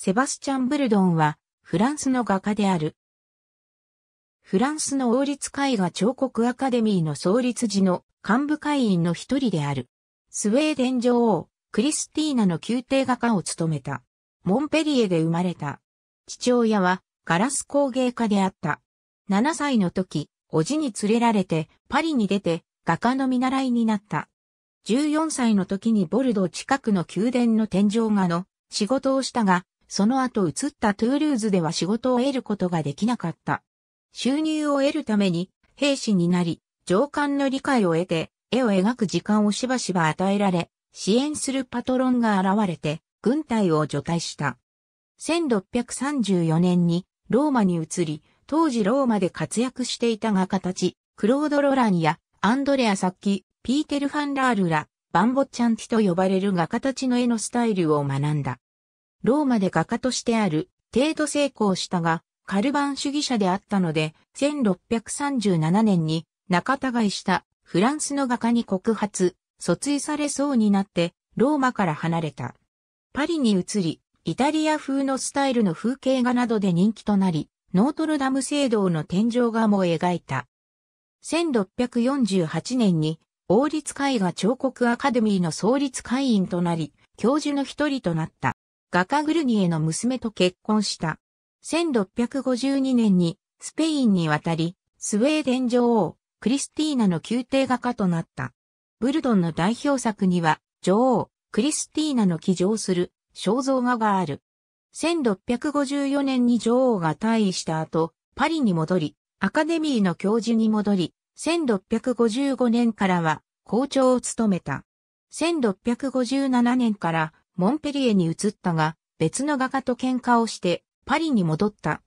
セバスチャン・ブルドンは、フランスの画家である。フランスの王立絵画彫刻アカデミーの創立時の幹部会員の一人である。スウェーデン女王、クリスティーナの宮廷画家を務めた。モンペリエで生まれた。父親はガラス工芸家であった。7歳の時、おじに連れられてパリに出て画家の見習いになった。14歳の時にボルド近くの宮殿の天井画の仕事をしたが、その後移ったトゥールーズでは仕事を得ることができなかった。収入を得るために兵士になり、上官の理解を得て、絵を描く時間をしばしば与えられ、支援するパトロンが現れて、軍隊を除隊した。1634年にローマに移り、当時ローマで活躍していた画家たち、クロード・ロランやアンドレア・サッキ、ピーテル・ファン・ラールら、バンボッチャンティと呼ばれる画家たちの絵のスタイルを学んだ。ローマで画家としてある程度成功したが、カルバン主義者であったので、1637年に仲違いしたフランスの画家に告発、訴追されそうになってローマから離れた。パリに移り、イタリア風のスタイルの風景画などで人気となり、ノートルダム聖堂の天井画も描いた。1648年に王立絵画彫刻アカデミーの創立会員となり、教授の一人となった。画家グルニエの娘と結婚した。1652年にスペインに渡り、スウェーデン女王、クリスティーナの宮廷画家となった。ブルドンの代表作には、女王、クリスティーナの騎乗する肖像画がある。1654年に女王が退位した後、パリに戻り、アカデミーの教授に戻り、1655年からは校長を務めた。1657年からモンペリエに移ったが、別の画家と喧嘩をしてパリに戻った。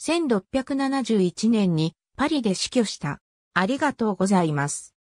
1671年にパリで死去した。ありがとうございます。